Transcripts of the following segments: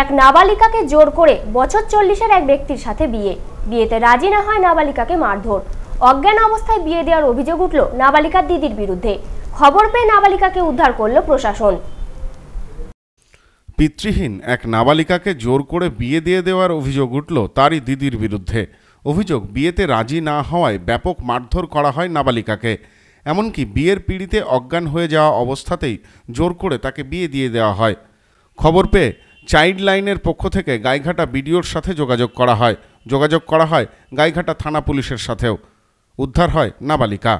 এক নাবালিকাকে জোর করে বছর চল্লিশের এক ব্যক্তির সাথে বিয়ে বিয়েতে রাজি না হয় নাবালিকাকে মারধর অজ্ঞান অবস্থায় বিয়ে দেওয়ার অভিযোগ উঠল নাবালিকার দিদির বিরুদ্ধে খবর পেয়ে নাবালিকাকে উদ্ধার করল প্রশাসন পিতৃহীন এক নাবালিকাকে জোর করে বিয়ে দিয়ে দেওয়ার অভিযোগ উঠল তারই দিদির বিরুদ্ধে অভিযোগ বিয়েতে রাজি না হওয়ায় ব্যাপক মারধর করা হয় নাবালিকাকে এমনকি বিয়ের পিড়িতে অজ্ঞান হয়ে যাওয়া অবস্থাতেই জোর করে তাকে বিয়ে দিয়ে দেওয়া হয় খবর পেয়ে চাইল্ড লাইনের পক্ষ থেকে গাইঘাটা বিডিওর সাথে যোগাযোগ করা হয় যোগাযোগ করা হয় গাইঘাটা থানা পুলিশের সাথেও উদ্ধার হয় নাবালিকা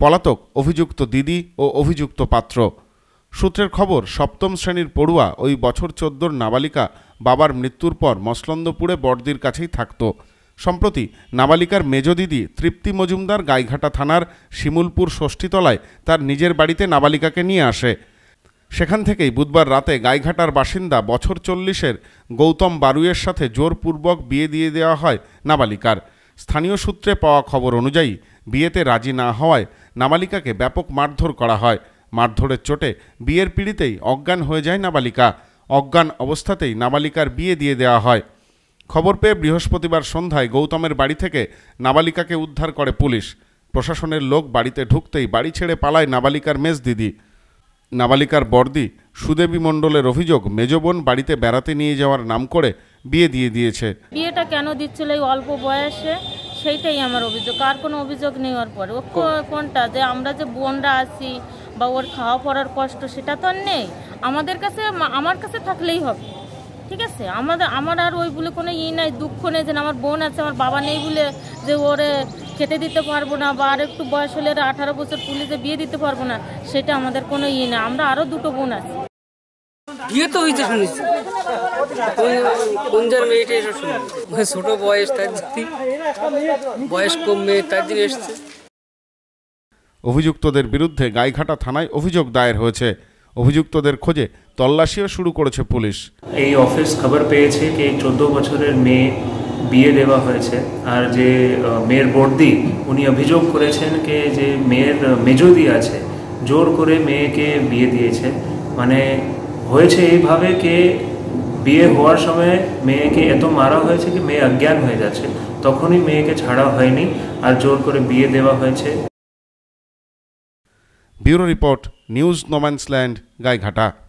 পলাতক অভিযুক্ত দিদি ও অভিযুক্ত পাত্র সূত্রের খবর সপ্তম শ্রেণীর পড়ুয়া ওই বছর চোদ্দোর নাবালিকা বাবার মৃত্যুর পর মসলন্দপুরে বড়দির কাছেই থাকত সম্প্রতি নাবালিকার মেজ দিদি তৃপ্তি মজুমদার গাইঘাটা থানার শিমুলপুর ষষ্ঠীতলায় তার নিজের বাড়িতে নাবালিকাকে নিয়ে আসে সেখান থেকেই বুধবার রাতে গাইঘাটার বাসিন্দা বছর চল্লিশের গৌতম বারুয়ের সাথে জোরপূর্বক বিয়ে দিয়ে দেওয়া হয় নাবালিকার স্থানীয় সূত্রে পাওয়া খবর অনুযায়ী বিয়েতে রাজি না হওয়ায় নাবালিকাকে ব্যাপক মারধর করা হয় মারধরের চোটে বিয়ের পিড়িতেই অজ্ঞান হয়ে যায় নাবালিকা অজ্ঞান অবস্থাতেই নাবালিকার বিয়ে দিয়ে দেওয়া হয় খবর পেয়ে বৃহস্পতিবার সন্ধ্যায় গৌতমের বাড়ি থেকে নাবালিকাকে উদ্ধার করে পুলিশ প্রশাসনের লোক বাড়িতে ঢুকতেই বাড়ি ছেড়ে পালায় নাবালিকার মেজ দিদি নাবালিকার বর্দি সুদেবী মণ্ডলের অভিযোগ মেজবোন বাড়িতে বেড়াতে নিয়ে যাওয়ার নাম করে বিয়ে দিয়ে দিয়েছে বিয়েটা কেন দিচ্ছিল এই অল্প বয়সে সেইটাই আমার অভিযোগ আর কোনো অভিযোগ নেই ওর পরে ও কোনটা যে আমরা যে বোনরা আছি বা ওর খাওয়া পড়ার কষ্ট সেটা তো আর নেই আমাদের কাছে আমার কাছে থাকলেই হবে ঠিক আছে আমাদের আমার আর ওই বলে কোনো ই নাই দুঃখ নেই যে আমার বোন আছে আমার বাবা নেই বলে যে ওরে খেতে দিতে পারবো না বা আর একটু বয়স হলে আঠারো বছর পুলিশে বিয়ে দিতে পারবো না সেটা আমাদের কোনো ইয়ে না আমরা আরও দুটো বোন আছি বিয়ে তো হইতে শুনেছি মেয়েটা শুনেছি ছোট বয়স তার বয়স কম মেয়ে তার জন্য এসছে অভিযুক্তদের বিরুদ্ধে গাইঘাটা থানায় অভিযোগ দায়ের হয়েছে অভিযুক্তদের খোঁজে তল্লাশিও শুরু করেছে পুলিশ এই অফিস খবর পেয়েছে যে চোদ্দ বছরের মেয়ে বিয়ে দেওয়া হয়েছে আর যে মেয়ের বর্দি উনি অভিযোগ করেছেন কে যে মেয়ের মেজদি আছে জোর করে মেয়েকে বিয়ে দিয়েছে মানে হয়েছে এইভাবে কে বিয়ে হওয়ার সময় মেয়েকে এত মারা হয়েছে কি মেয়ে অজ্ঞান হয়ে যাচ্ছে তখনই মেয়েকে ছাড়া হয়নি আর জোর করে বিয়ে দেওয়া হয়েছে bureau report news no man's land Gaighata